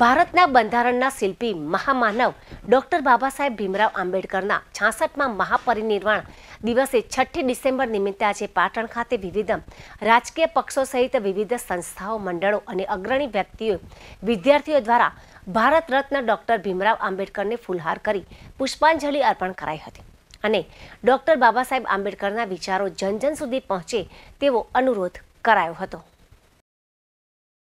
ભારતના બંધારણના શિલ્પી મહામાનવ ડોક્ટર બાબા સાહેબ ભીમરાવ આંબેડકરના છાસઠમાં મહાપરિનિર્વાણ દિવસે છઠ્ઠી ડિસેમ્બર નિમિત્તે આજે પાટણ ખાતે વિવિધ રાજકીય પક્ષો સહિત વિવિધ સંસ્થાઓ મંડળો અને અગ્રણી વ્યક્તિઓ વિદ્યાર્થીઓ દ્વારા ભારત રત્ન ડોક્ટર ભીમરાવ આંબેડકરને ફુલહાર કરી પુષ્પાંજલિ અર્પણ કરાઈ હતી અને ડોક્ટર બાબા સાહેબ આંબેડકરના વિચારો જનજન સુધી પહોંચે તેવો અનુરોધ કરાયો હતો